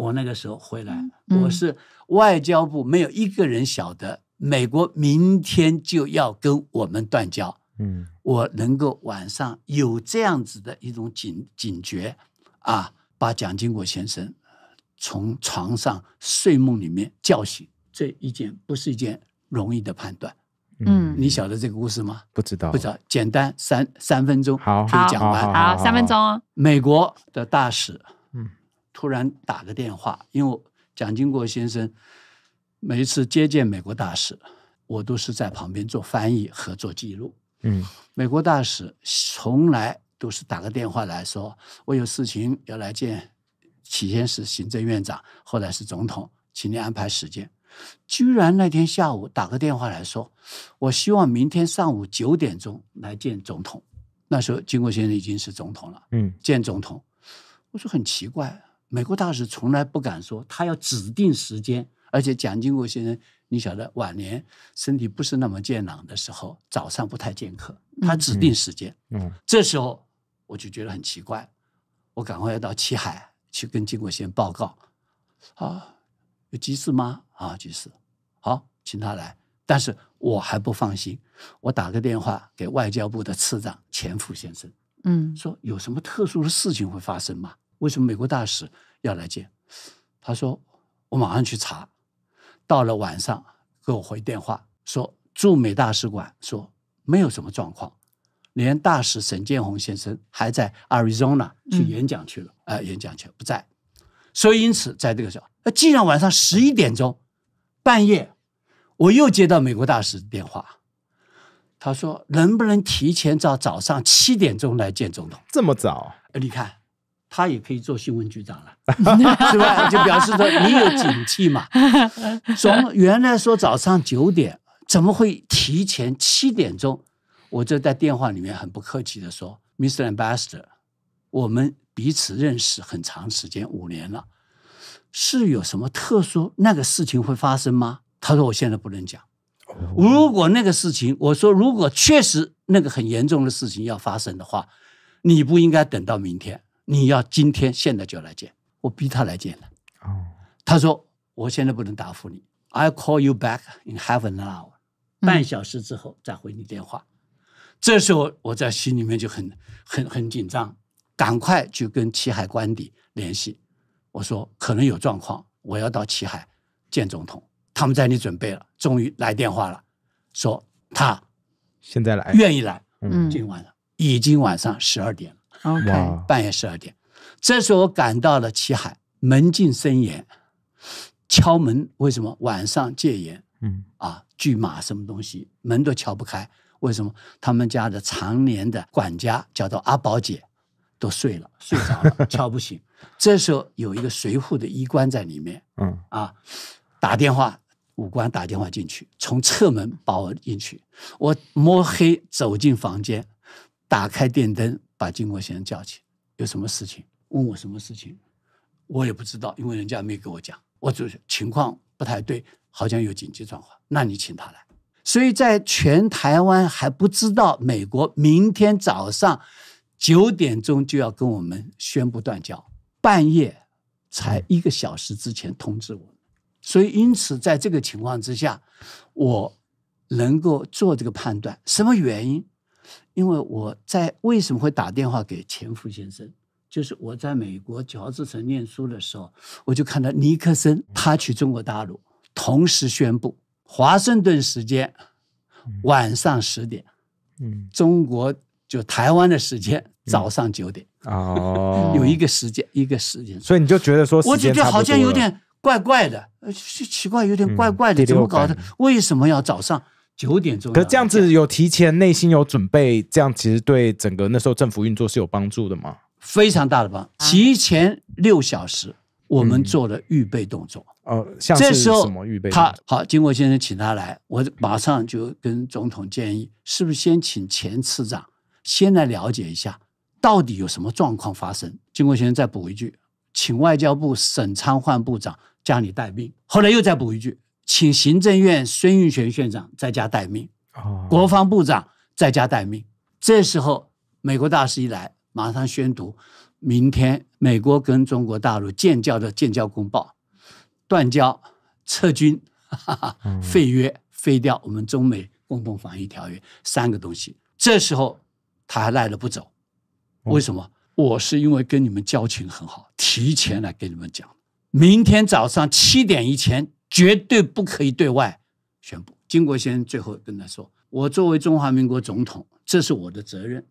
我那个时候回来，我是外交部没有一个人晓得美国明天就要跟我们断交。嗯，我能够晚上有这样子的一种警警觉啊，把蒋经国先生从床上睡梦里面叫醒，这一件不是一件容易的判断。嗯，你晓得这个故事吗？不知道，不知道。简单三三分钟，好，可以讲完。好，三分钟。美国的大使。突然打个电话，因为蒋经国先生每一次接见美国大使，我都是在旁边做翻译和做记录。嗯，美国大使从来都是打个电话来说，我有事情要来见，起先是行政院长，后来是总统，请你安排时间。居然那天下午打个电话来说，我希望明天上午九点钟来见总统。那时候，经国先生已经是总统了。嗯，见总统，我说很奇怪。美国大使从来不敢说他要指定时间，而且蒋经国先生，你晓得晚年身体不是那么健朗的时候，早上不太见客，他指定时间。嗯，这时候我就觉得很奇怪，我赶快要到七海去跟经国先生报告，啊，有急事吗？啊，急事，好，请他来。但是我还不放心，我打个电话给外交部的次长钱副先生，嗯，说有什么特殊的事情会发生吗？为什么美国大使要来见？他说：“我马上去查。”到了晚上，给我回电话说驻美大使馆说没有什么状况，连大使沈建宏先生还在 Arizona 去演讲去了，呃，演讲去了不在。所以因此在这个时候，既然晚上十一点钟半夜，我又接到美国大使电话，他说：“能不能提前到早上七点钟来见总统？”这么早？你看。他也可以做新闻局长了，是 吧？就表示说你有警惕嘛。从原来说早上九点，怎么会提前七点钟？我就在电话里面很不客气的说，Mr. Ambassador，我们彼此认识很长时间，五年了，是有什么特殊那个事情会发生吗？他说我现在不能讲。如果那个事情，我说如果确实那个很严重的事情要发生的话，你不应该等到明天。你要今天现在就来见我，逼他来见了。哦，他说我现在不能答复你，I call you back in half an hour，半小时之后再回你电话。这时候我在心里面就很很很紧张，赶快就跟齐海关邸联系。我说可能有状况，我要到齐海见总统，他们在里准备了。终于来电话了，说他现在来愿意来，嗯，今晚上已经晚上十二点了。OK，半夜十二点，这时候我赶到了齐海，门禁森严，敲门为什么晚上戒严？嗯啊，拒马什么东西门都敲不开，为什么他们家的常年的管家叫做阿宝姐都睡了，睡着了 敲不醒。这时候有一个随护的医官在里面，嗯啊，打电话武官打电话进去，从侧门把我进去，我摸黑走进房间，打开电灯。把金国先生叫起，有什么事情？问我什么事情？我也不知道，因为人家没给我讲。我就是情况不太对，好像有紧急状况。那你请他来。所以在全台湾还不知道，美国明天早上九点钟就要跟我们宣布断交，半夜才一个小时之前通知我所以因此，在这个情况之下，我能够做这个判断，什么原因？因为我在为什么会打电话给前夫先生，就是我在美国乔治城念书的时候，我就看到尼克森他去中国大陆，同时宣布华盛顿时间晚上十点，嗯，中国就台湾的时间早上九点，哦，有一个时间一个时间，所以你就觉得说，我觉觉好像有点怪怪的，呃，奇怪，有点怪怪的，怎么搞的？为什么要早上？九点左右，可这样子有提前，内心有准备，这样其实对整个那时候政府运作是有帮助的嘛？非常大的帮，提前六小时，我们做了预备动作。呃，这时候他好，经国先生请他来，我马上就跟总统建议，是不是先请前次长先来了解一下，到底有什么状况发生？经国先生再补一句，请外交部沈昌焕部长家里待命。后来又再补一句。请行政院孙运璇院长在家待命，国防部长在家待命。这时候，美国大使一来，马上宣读明天美国跟中国大陆建交的建交公报、断交、撤军、哈哈废约、废掉我们中美共同防御条约三个东西。这时候，他还赖着不走，为什么？我是因为跟你们交情很好，提前来跟你们讲，明天早上七点以前。绝对不可以对外宣布。金国先生最后跟他说：“我作为中华民国总统，这是我的责任。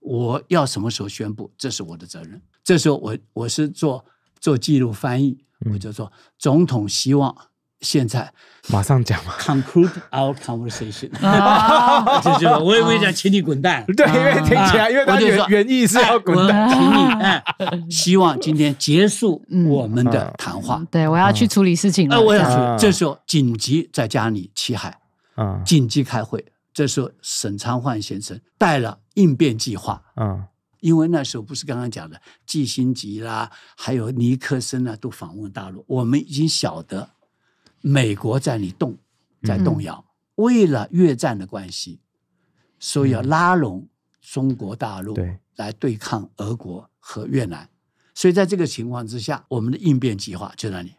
我要什么时候宣布，这是我的责任。”这时候我我是做做记录翻译，我就说：“总统希望。”现在马上讲嘛！Conclude our conversation。我就觉我也会讲，请你滚蛋。对，因为听起来，因为我觉原意是要滚蛋，请你。希望今天结束我们的谈话。对，我要去处理事情了。我要去。这时候紧急在家里，齐海。紧急开会。这时候，沈昌焕先生带了应变计划。啊，因为那时候不是刚刚讲的，季辛吉啦，还有尼克森呢，都访问大陆。我们已经晓得。美国在你动，在动摇，为了越战的关系，所以要拉拢中国大陆来对抗俄国和越南，所以在这个情况之下，我们的应变计划就在你。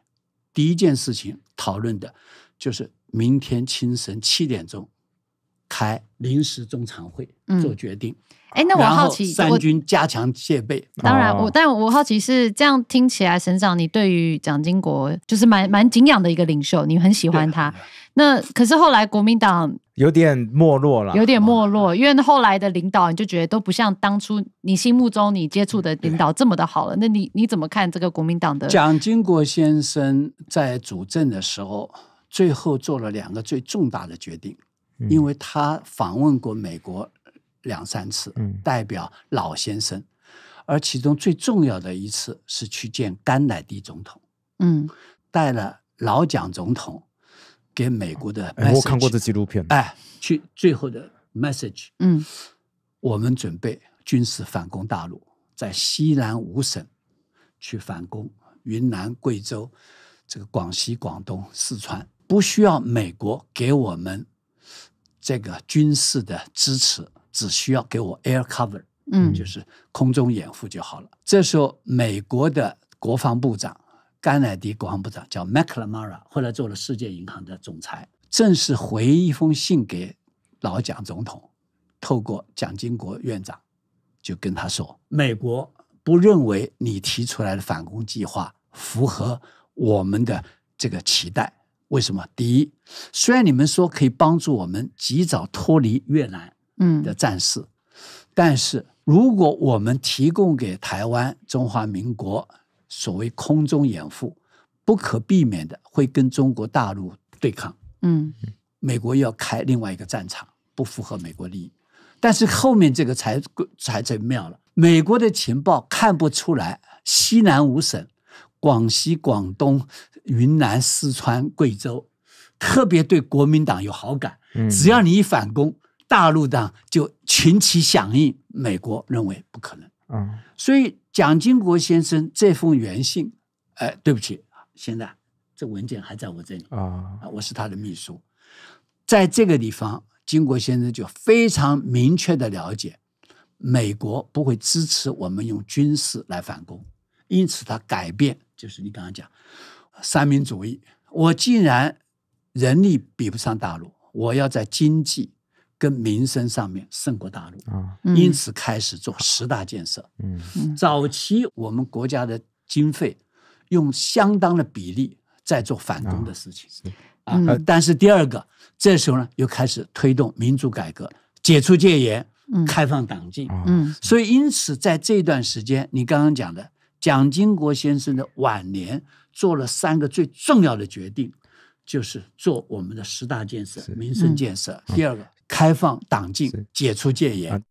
第一件事情讨论的就是明天清晨七点钟。开临时中常会做决定。哎，那我好奇，三军加强戒备。当然，我但我好奇是这样听起来，省长，你对于蒋经国就是蛮蛮敬仰的一个领袖，你很喜欢他。那可是后来国民党有点没落了，有点没落，因为后来的领导你就觉得都不像当初你心目中你接触的领导这么的好了。那你你怎么看这个国民党的？蒋经国先生在主政的时候，最后做了两个最重大的决定。因为他访问过美国两三次，代表老先生，而其中最重要的一次是去见甘乃迪总统，嗯，带了老蒋总统给美国的。我看过这纪录片。哎，去最后的 message，嗯，我们准备军事反攻大陆，在西南五省去反攻云南、贵州、这个广西、广东、四川，不需要美国给我们。这个军事的支持只需要给我 air cover，嗯，就是空中掩护就好了。这时候，美国的国防部长甘乃迪，国防部长叫 McLamara，后来做了世界银行的总裁，正式回一封信给老蒋总统，透过蒋经国院长就跟他说，美国不认为你提出来的反攻计划符合我们的这个期待。为什么？第一，虽然你们说可以帮助我们及早脱离越南的战事，但是如果我们提供给台湾中华民国所谓空中掩护，不可避免的会跟中国大陆对抗。嗯，美国要开另外一个战场，不符合美国利益。但是后面这个才才最妙了，美国的情报看不出来西南五省。广西、广东、云南、四川、贵州，特别对国民党有好感。只要你一反攻，大陆党就群起响应。美国认为不可能。所以蒋经国先生这封原信，哎，对不起，现在这文件还在我这里啊。我是他的秘书，在这个地方，经国先生就非常明确的了解，美国不会支持我们用军事来反攻，因此他改变。就是你刚刚讲三民主义，我既然人力比不上大陆，我要在经济跟民生上面胜过大陆因此开始做十大建设。嗯，早期我们国家的经费用相当的比例在做反攻的事情啊，但是第二个这时候呢，又开始推动民主改革，解除戒严，开放党禁。嗯，所以因此在这段时间，你刚刚讲的。蒋经国先生的晚年做了三个最重要的决定，就是做我们的十大建设、民生建设；第二个，开放党禁、解除戒严。